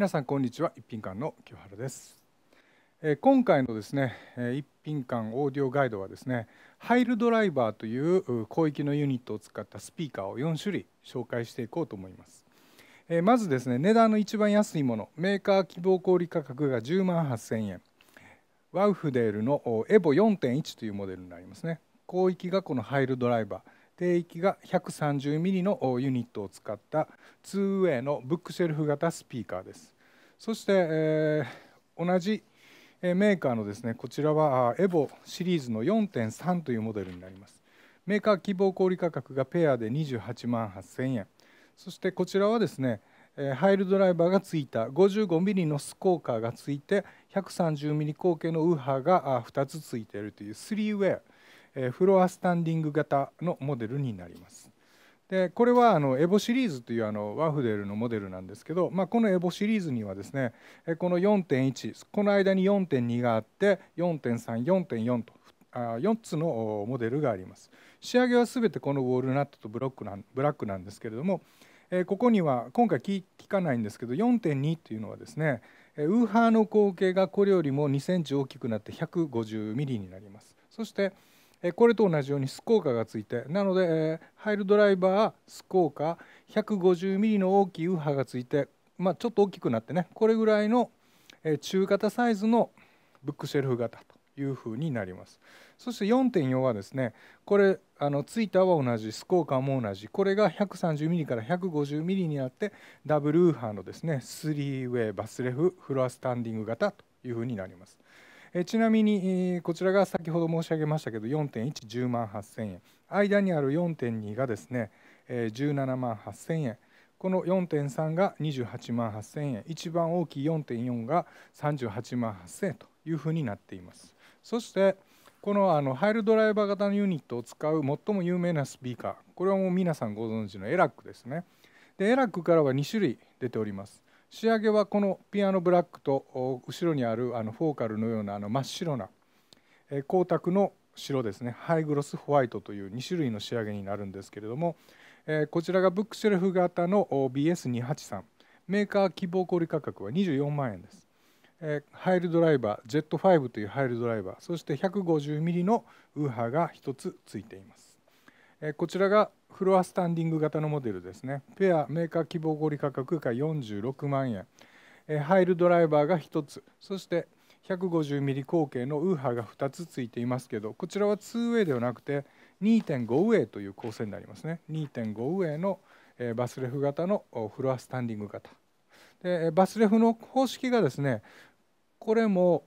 皆さんこんにちは一品館の清原です今回のですね一品館オーディオガイドはですねハイルドライバーという広域のユニットを使ったスピーカーを4種類紹介していこうと思いますまずですね値段の一番安いものメーカー希望小売価格が10万8000円ワウフデールのエボ4.1というモデルになりますね広域がこのハイルドライバー低域が1 3 0ミリのユニットを使った 2way のブックシェルフ型スピーカーですそして、えー、同じメーカーのですねこちらはエボシリーズの4.3というモデルになりますメーカー希望小売価格がペアで28万8 0円そしてこちらはですねハイルドライバーがついた 55mm のスコーカーがついて1 3 0ミリ口径のウーハーが2つついているという 3way フロアスタンディング型のモデルになります。でこれはあのエボシリーズというあのワーフデルのモデルなんですけど、まあ、このエボシリーズにはですねこの4.1この間に4.2があって4.34.4と4つのモデルがあります仕上げは全てこのウォールナットとブロックなんブラックなんですけれどもここには今回聞かないんですけど4.2というのはですねウーハーの口径がこれよりも2センチ大きくなって150ミリになりますそしてこれと同じようにスコーカーがついてなのでハイルドライバースコーカー 150mm の大きいウーハがついて、まあ、ちょっと大きくなってねこれぐらいの中型サイズのブックシェルフ型というふうになりますそして4.4はですねこれあのツイターは同じスコーカーも同じこれが 130mm から 150mm になってダブルウーハーのですね3ウェイバスレフフロアスタンディング型というふうになりますえちなみに、えこちらが先ほど申し上げましたけど4.110万8000円間にある4.2がですね、え17万8000円この4.3が28万8000円一番大きい4.4が38万8000円というふうになっていますそしてこのあのハイルドライバー型のユニットを使う最も有名なスピーカーこれはもう皆さんご存知のエラックですねでエラックからは2種類出ております仕上げはこのピアノブラックと後ろにあるあのフォーカルのようなあの真っ白な光沢の白ですねハイグロスホワイトという2種類の仕上げになるんですけれどもこちらがブックシェルフ型の BS283 メーカー希望小売価格は24万円ですハイルドライバージェット5というハイルドライバーそして 150mm のウーハーが1つついていますこちらがフロアスタンディング型のモデルですねペアメーカー希望小売価格が46万円え入るドライバーが1つそして150ミリ口径のウーハーが2つついていますけどこちらは 2way ではなくて2.5ウェイという構成になりますね2.5ウェイのバスレフ型のフロアスタンディング型でバスレフの方式がですねこれも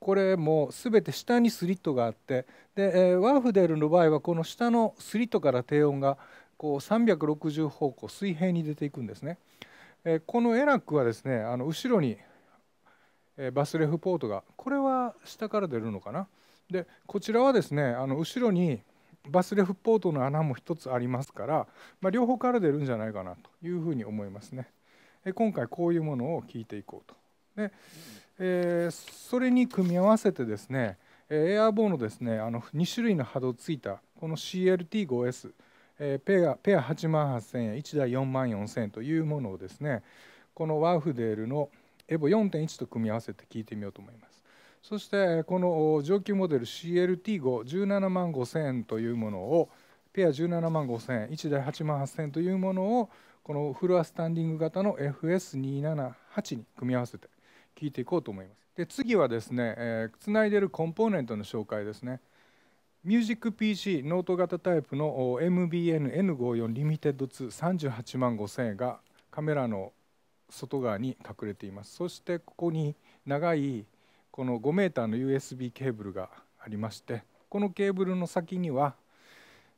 これも全て下にスリットがあってで、えー、ワーフデールの場合はこの下のスリットから低音がこう360方向水平に出ていくんですね。えー、このエラックはですねあの後ろに、えバスレフポートがこれは下から出るのかなでこちらはですねあの後ろにバスレフポートの穴も1つありますから、まあ、両方から出るんじゃないかなというふうに思いますね。え今回こういうものを聞いていこうと。で、うんえー、それに組み合わせてですね、エアーボーのですねあの2種類の波動ついたこの CLT5S、えー、ペアペア8万8000円1台4万4000円というものをですねこのワーフデールのエボ4.1と組み合わせて聞いてみようと思いますそしてこの上級モデル CLT517 万5000円というものをペア17万5000円1台8万8000円というものをこのフロアスタンディング型の FS278 に組み合わせて聞いていこうと思います。で次はですね、えー、つないでるコンポーネントの紹介ですね。ミュージック PC ノート型タイプの MBN-N54 リミテッド2 38万5000円がカメラの外側に隠れていますそしてここに長いこの5メーターの USB ケーブルがありましてこのケーブルの先には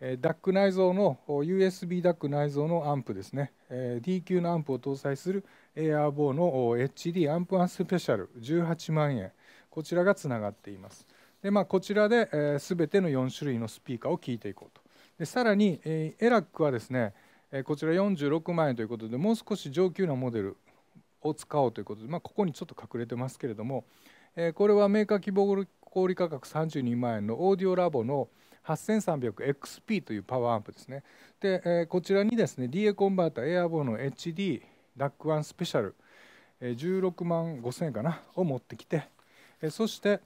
DAC 内蔵の USB DAC 内蔵のアンプですね D q のアンプを搭載するエアーボーの HD アンプアンスペシャル18万円こちらがつながっていますで、まあ、こちらで、えー、全ての4種類のスピーカーを聞いていこうとでさらに、えー、エラックはですね、えー、こちら46万円ということでもう少し上級なモデルを使おうということで、まあ、ここにちょっと隠れてますけれども、えー、これはメーカー希望小売価格32万円のオーディオラボの 8300XP というパワーアンプですねで、えー、こちらにですね DA コンバーターエアボーの HD ラックワンスペシャル16万5000円かなを持ってきてそして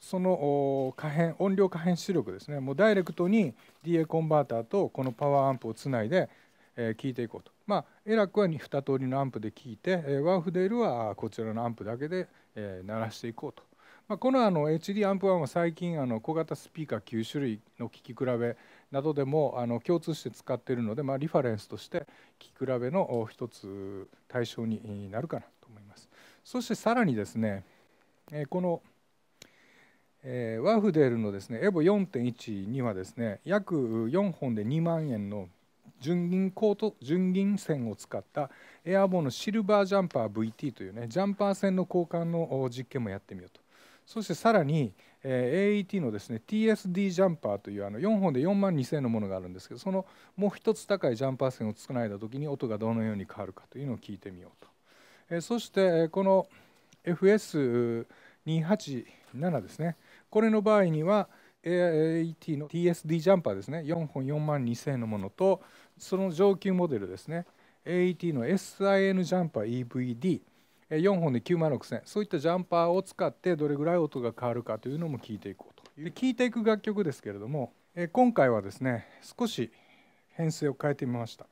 その可変音量可変出力ですねもうダイレクトに DA コンバーターとこのパワーアンプをつないで聞いていこうとまあエラックは2通りのアンプで聞いてワーフデールはこちらのアンプだけで鳴らしていこうとまあ、このあの HD アンプ1は最近あの小型スピーカー9種類の聴き比べなどでもあの共通して使っているので、まあ、リファレンスとして聞き比べの一つ対象になるかなと思います。そしてさらにですね、えこの、えー、ワーフデールのですねエボ4.1にはですね約4本で2万円の純銀コート純銀線を使ったエアボーのシルバージャンパー VT というねジャンパー線の交換の実験もやってみようと。そしてさらに、えー、AET のですね TSD ジャンパーというあの4本で4万2000円のものがあるんですけどそのもう一つ高いジャンパー線をつないだ時に音がどのように変わるかというのを聞いてみようと、えー、そしてこの FS287 ですねこれの場合には AAT の TSD ジャンパーですね4本4万2000円のものとその上級モデルですね AET の SIN ジャンパー EVD 4本で9万6000そういったジャンパーを使ってどれぐらい音が変わるかというのも聞いていこうという聞いていく楽曲ですけれども今回はですね少し編成を変えてみました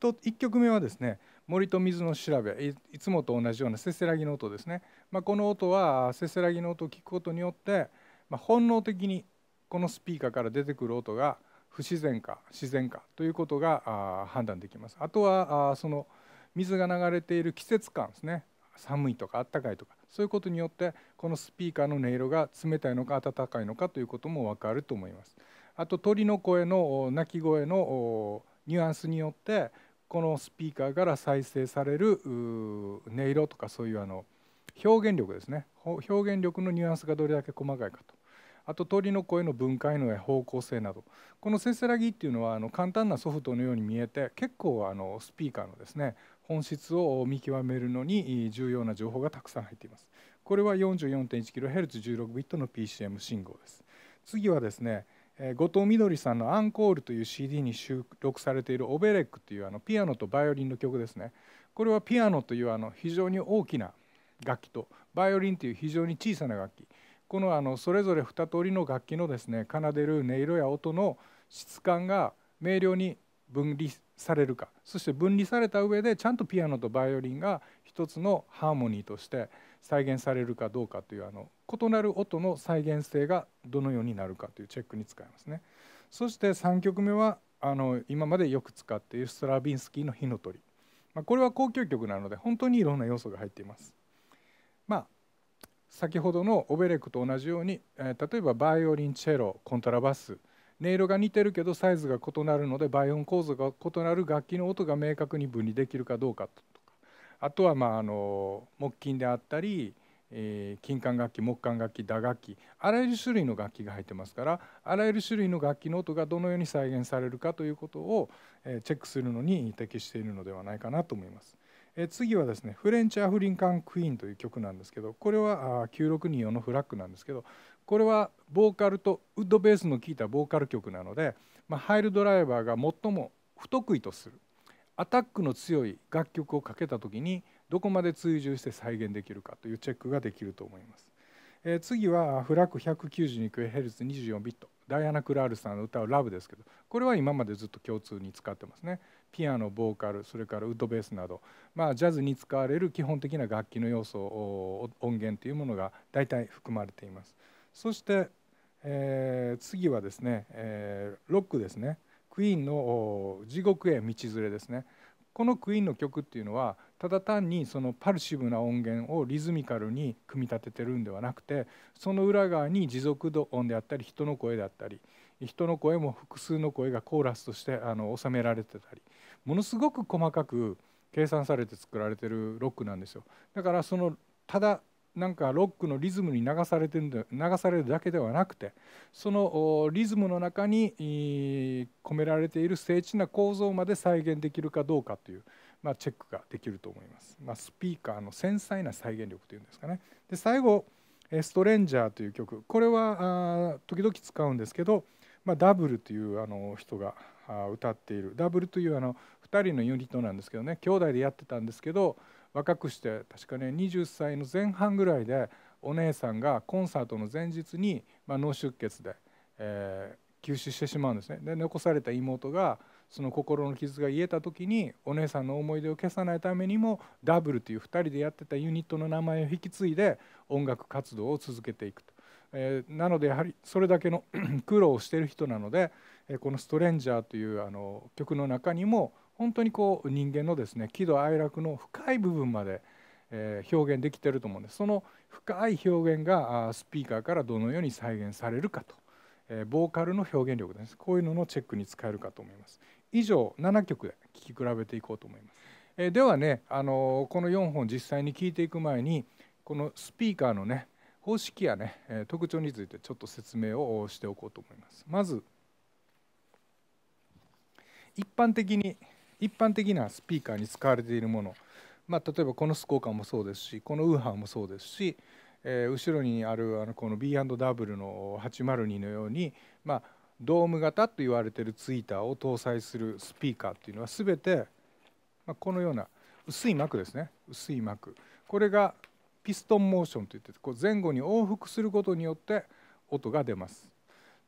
1, 1曲目はですね森と水の調べいつもと同じようなせせらぎの音ですね、まあ、この音はせせらぎの音を聞くことによって、まあ、本能的にこのスピーカーから出てくる音が不自然か自然かということが判断できますあとはその水が流れている季節感ですね寒いとか暖かいとかそういうことによってこのスピーカーの音色が冷たいのか暖かいのかということも分かると思います。あと鳥の声の鳴き声のニュアンスによってこのスピーカーから再生される音色とかそういうあの表現力ですね表現力のニュアンスがどれだけ細かいかとあと鳥の声の分解の方向性などこのせせらぎっていうのはあの簡単なソフトのように見えて結構あのスピーカーのですね本質を見極めるのに重要な情報がたくさん入っています。これは 44.1kHz16 ビットの PCM 信号です。次はですね、後藤みどりさんの「アンコール」という CD に収録されている「オベレック」というあのピアノとバイオリンの曲ですねこれはピアノというあの非常に大きな楽器とバイオリンという非常に小さな楽器このあのそれぞれ2通りの楽器のですね奏でる音色や音の質感が明瞭に分離されるかそして分離された上でちゃんとピアノとバイオリンが一つのハーモニーとして再現されるかどうかというあの異なる音の再現性がどのようになるかというチェックに使いますね。そして3曲目はあの今までよく使っているストラビンスキーの「火の鳥」まあ、これは交響曲なので本当にいろんな要素が入っています。まあ先ほどのオベレクと同じように、えー、例えばバイオリンチェロコントラバス音色が似てるけどサイズが異なるので倍音構造が異なる楽器の音が明確に分離できるかどうかとかあとはまああの木琴であったり、えー、金管楽器木管楽器打楽器あらゆる種類の楽器が入ってますからあらゆる種類の楽器の音がどのように再現されるかということを、チェックするのに適しているのではないかなと思います。え次はですね「フレンチ・アフリカン・クイーン」という曲なんですけどこれは9 6 2 4のフラッグなんですけどこれはボーカルとウッドベースの効いたボーカル曲なので、まあ、ハイルドライバーが最も不得意とするアタックの強い楽曲をかけた時にどこまで追従して再現できるかというチェックができると思います。えー、次はフラック 192kHz24 ビットダイアナ・クラールさんの歌う「ラブ」ですけどこれは今までずっと共通に使ってますねピアノボーカルそれからウッドベースなど、まあ、ジャズに使われる基本的な楽器の要素音源というものが大体含まれていますそして、えー、次はですね、えー、ロックですねクイーンの「地獄へ道連れ」ですねこのクイーンの曲っていうのはただ単にそのパルシブな音源をリズミカルに組み立ててるんではなくてその裏側に持続度音であったり人の声であったり人の声も複数の声がコーラスとしてあの収められてたりものすごく細かく計算されて作られてるロックなんですよだからそのただなんかロックのリズムに流されてるだ流されるだけではなくてそのリズムの中に込められている精緻な構造まで再現できるかどうかという、まあ、チェックができると思います、まあ、スピーカーの繊細な再現力というんですかねで最後「ストレンジャー」という曲これは時々使うんですけど、まあ、ダブルというあの人が歌っているダブルというあの2人のユニットなんですけどね兄弟でやってたんですけど若くして確かね20歳の前半ぐらいでお姉さんがコンサートの前日に、まあ、脳出血で、えー、急死してしまうんですね。で残された妹がその心の傷が癒えた時にお姉さんの思い出を消さないためにもダブルという2人でやってたユニットの名前を引き継いで音楽活動を続けていくと。えー、なのでやはりそれだけの 苦労をしてる人なので、えー、この「ストレンジャー」というあの曲の中にも本当にこう人間のですね喜怒哀楽の深い部分まで、え表現できてると思うんですその深い表現がスピーカーからどのように再現されるかと、えボーカルの表現力ですこういうののチェックに使えるかと思います以上7曲で聴き比べていこうと思います、えではね、あのこの4本実際に聴いていく前にこのスピーカーのね方式やね特徴についてちょっと説明をしておこうと思いますまず一般的に一般的なスピーカーに使われているもの、まあ、例えばこのスコーカーもそうですしこのウーハーもそうですし、えー、後ろにあるあのこの B&W の802のように、まあ、ドーム型と言われているツイーターを搭載するスピーカーっていうのは全て、まあ、このような薄い膜ですね薄い膜これがピストンモーションといってこう前後に往復することによって音が出ます。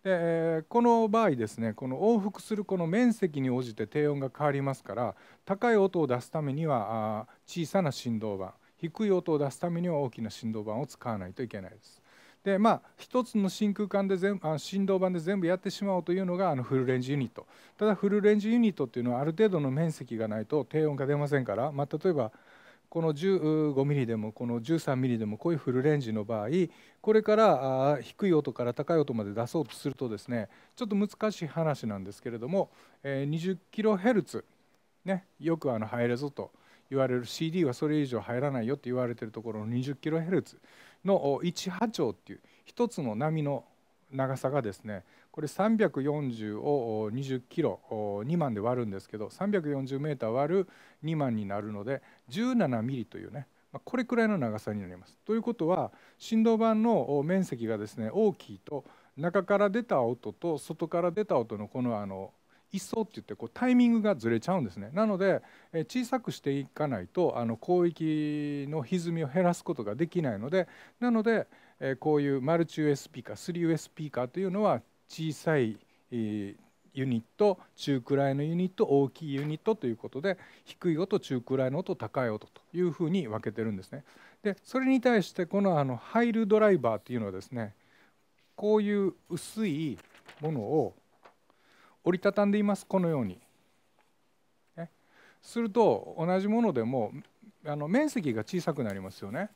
でこの場合ですねこの往復するこの面積に応じて低音が変わりますから高い音を出すためには小さな振動板低い音を出すためには大きな振動板を使わないといけないです。でまあ、一つの真空管で全あ振動板で全部やってしまおうというのがあのフルレンジユニットただフルレンジユニットっていうのはある程度の面積がないと低音が出ませんから、まあ、例えばこの 15mm でもこの 13mm でもこういうフルレンジの場合これから低い音から高い音まで出そうとするとですねちょっと難しい話なんですけれども 20kHz ねよくあの入れぞと言われる CD はそれ以上入らないよって言われてるところの 20kHz の1波長っていう一つの波の長さがですねこれ340を20キロ2万で割るんですけど340メーター割る2万になるので17ミリというねこれくらいの長さになります。ということは振動板の面積がですね大きいと中から出た音と外から出た音のこのあの一層って言ってこうタイミングがずれちゃうんですねなので小さくしていかないとあの広域の歪みを減らすことができないのでなのでこういうマルチ US スピーカー 3US スピーカーというのは小さい、ユニット中くらいのユニット大きいユニットということで低い音中くらいの音高い音というふうに分けてるんですね。でそれに対してこのあのハイルドライバーというのはですねこういう薄いものを折りたたんでいますこのように。ね、すると同じものでもあの面積が小さくなりますよね。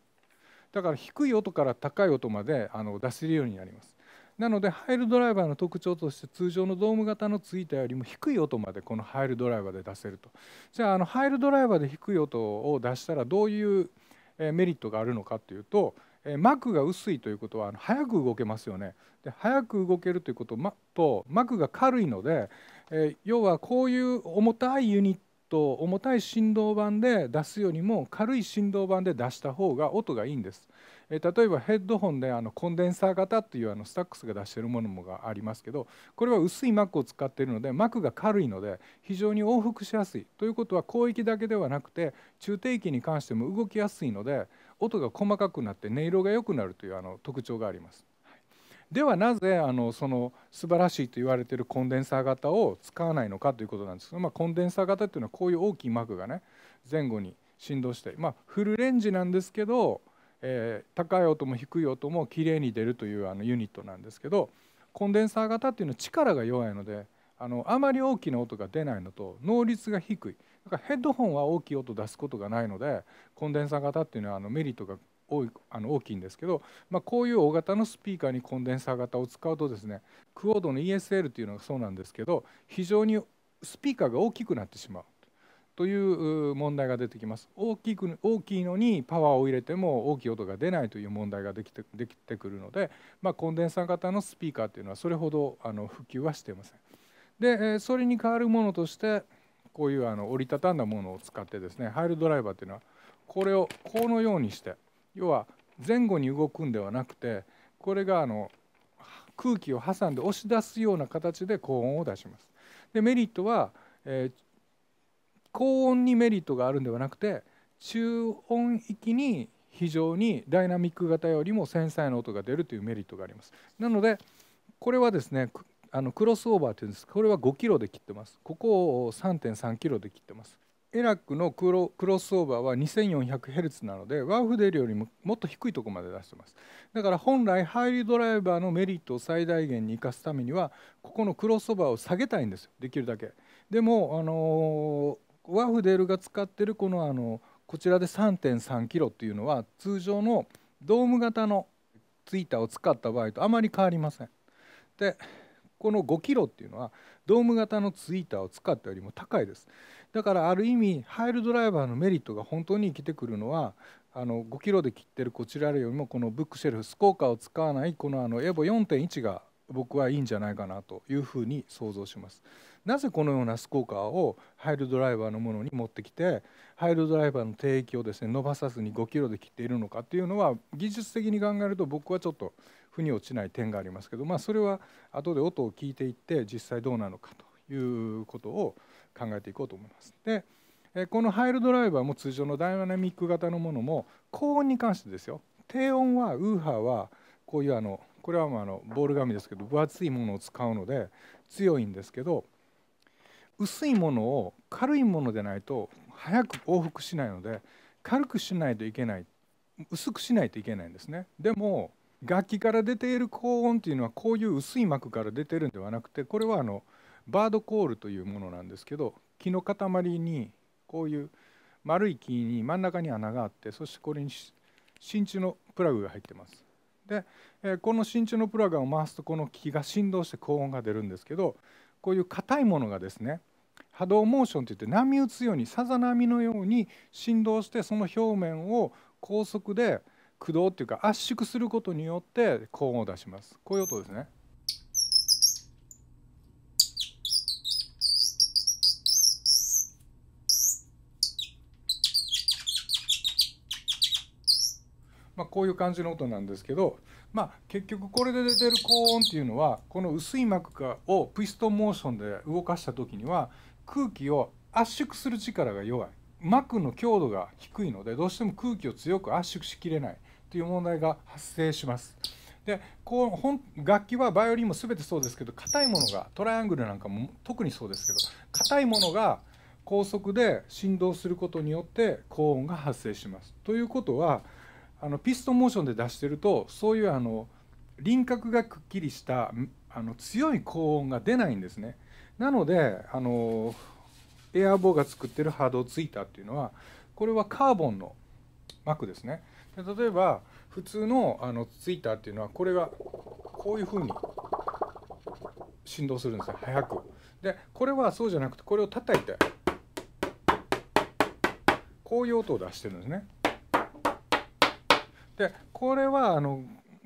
だから低い音から高い音まであの出せるようになります。なのでハイルドライバーの特徴として通常のドーム型の付いたよりも低い音までこのハイルドライバーで出せるとじゃああのハイルドライバーで低い音を出したらどういうメリットがあるのかというと膜が薄いということは早く動けますよねで早く動けるということと膜が軽いので要はこういう重たいユニット重たい振動板で出すよりも軽い振動板で出した方が音がいいんです。え例えばヘッドホンであのコンデンサー型っていうあのスタックスが出してるものもがありますけどこれは薄い膜を使っているので膜が軽いので非常に往復しやすいということは広域だけではなくて中低域に関しても動きやすいので音が細かくなって音色が良くなるというあの特徴があります。ではなぜあのその素晴らしいと言われているコンデンサー型を使わないのかということなんですけど、まあ、コンデンサー型っていうのはこういう大きい膜がね前後に振動して、まあ、フルレンジなんですけどえー、高い音も低い音もきれいに出るというあのユニットなんですけどコンデンサー型っていうのは力が弱いのであのあまり大きな音が出ないのと能率が低いだからヘッドホンは大きい音出すことがないのでコンデンサー型っていうのはあのメリットが多いあの大きいんですけど、まあ、こういう大型のスピーカーにコンデンサー型を使うとですねクオードの ESL っていうのがそうなんですけど非常にスピーカーが大きくなってしまうという問題が出てきます大きく大きいのにパワーを入れても大きい音が出ないという問題ができてできてくるので、まあ、コンデンサー型のスピーカーというのはそれほどあの普及はしていません。でそれに代わるものとしてこういうあの折りたたんだものを使ってですねハイルドライバーというのはこれをこのようにして要は前後に動くんではなくてこれがあの空気を挟んで押し出すような形で高音を出します。でメリットは、えー高音にメリットがあるんではなくて中音域に非常にダイナミック型よりも繊細な音が出るというメリットがあります。なのでこれはですねあのクロスオーバーというんですこれは5キロで切ってますここを3.3キロで切ってますエラックのクロスオーバーは 2400Hz なのでワーフ出るよりももっと低いとこまで出してますだから本来ハイリドライバーのメリットを最大限に生かすためにはここのクロスオーバーを下げたいんですよできるだけでもあのーワフデルが使ってるこのあのこちらで3.3キロっていうのは通常のドーム型のツイーターを使った場合とあまり変わりません。でこの5キロっていうのはドーム型のツイーターを使ったよりも高いですだからある意味ハイルドライバーのメリットが本当に生きてくるのはあの5キロで切ってるこちらよりもこのブックシェルフスコーカーを使わないこのあのエボ4.1が僕はいいんじゃないかなというふうに想像します。なぜこのようなスコーカーをハイルドライバーのものに持ってきてハイルドライバーの低域をですね伸ばさずに5キロで切っているのかっていうのは技術的に考えると僕はちょっと腑に落ちない点がありますけど、まあ、それは後で音を聞いていって実際どうなのかということを考えていこうと思います。でこのハイルドライバーも通常のダイナミック型のものも高音に関してですよ低音はウーハーはこういうあのこれはもうあのボール紙ですけど分厚いものを使うので強いんですけど薄いものを軽いものでないと早く往復しないので軽くしないといけない薄くしないといけないんですね。でも楽器から出ている高音っていうのはこういう薄い膜から出てるんではなくてこれはあのバードコールというものなんですけど木の塊にこういう丸い木に真ん中に穴があってそしてこれに真鍮のプラグが入ってます。で、えこの真鍮のプラグを回すとこの木が振動して高音が出るんですけどこういう硬いものがですね波動モーションといって波打つようにさざ波のように振動してその表面を高速で駆動っていうか圧縮することによって高音を出しますこういう音ですね。まあ、こういう感じの音なんですけど、まあ、結局これで出てる高音っていうのはこの薄い膜をピストンモーションで動かした時には空気を圧縮する力が弱い膜の強度が低いのでどうしても空気を強く圧縮しきれないという問題が発生します。でこう本楽器はバイオリンも全てそうですけど硬いものがトライアングルなんかも特にそうですけど硬いものが高速で振動することによって高音が発生します。ということはあのピストンモーションで出してるとそういうあの輪郭がくっきりしたあの強い高音が出ないんですねなのであのエアーボーが作ってるハードツイーターっていうのはこれはカーボンの膜ですねで例えば普通のあのツイーターっていうのはこれがこういうふうに振動するんですよ早くでこれはそうじゃなくてこれを叩いてこういう音を出してるんですねでこれはあの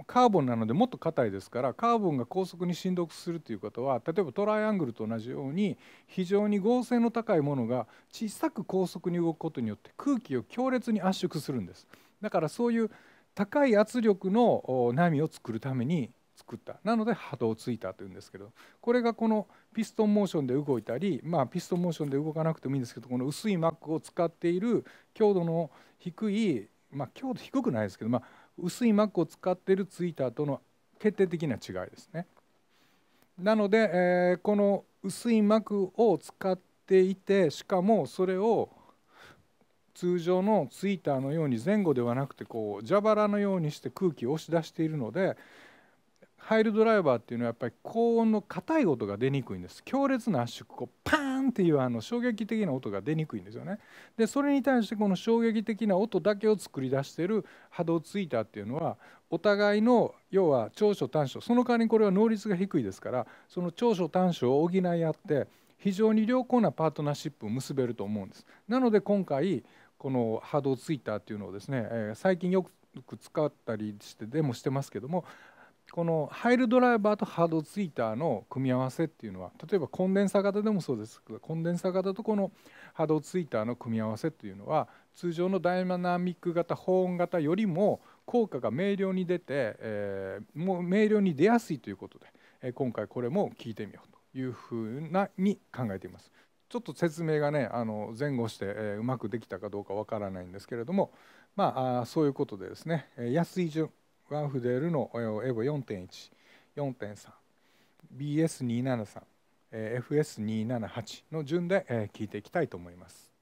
カーボンなのでもっと硬いですからカーボンが高速に振動するということは例えばトライアングルと同じように非常に合成の高いものが小さく高速に動くことによって空気を強烈に圧縮するんですだからそういう高い圧力の波を作るために作ったなので波動をついたというんですけどこれがこのピストンモーションで動いたりまあピストンモーションで動かなくてもいいんですけどこの薄い膜を使っている強度の低いまあ、強度低くないですけど、まあ、薄い膜を使っているツイーターとの決定的な違いですね。なので、えー、この薄い膜を使っていてしかもそれを通常のツイーターのように前後ではなくてこう蛇腹のようにして空気を押し出しているのでハイルドライバーっていうのはやっぱり高音の硬い音が出にくいんです強烈な圧縮こうパーンっていうあの衝撃的な音が出にくいんですよねでそれに対してこの衝撃的な音だけを作り出してる波動ツイーターっていうのはお互いの要は長所短所その代わりにこれは能率が低いですからその長所短所を補い合って非常に良好なパートナーシップを結べると思うんですなので今回この波動ツイーターっていうのをですね、え最近よく使ったりしてデモしてますけどもこのハイルドライバーとハードツイーターの組み合わせっていうのは例えばコンデンサ型でもそうですけどコンデンサ型とこのハードツイーターの組み合わせっていうのは通常のダイナミック型保温型よりも効果が明瞭に出て、えー、もう明瞭に出やすいということで、え今回これも聞いてみようというふうなに考えています。ちょっと説明がねあの前後して、えうまくできたかどうかわからないんですけれどもまあそういうことでですね安い順ガフデルのエボ4.1、4.3、BS273、FS278 の順で聞いていきたいと思います。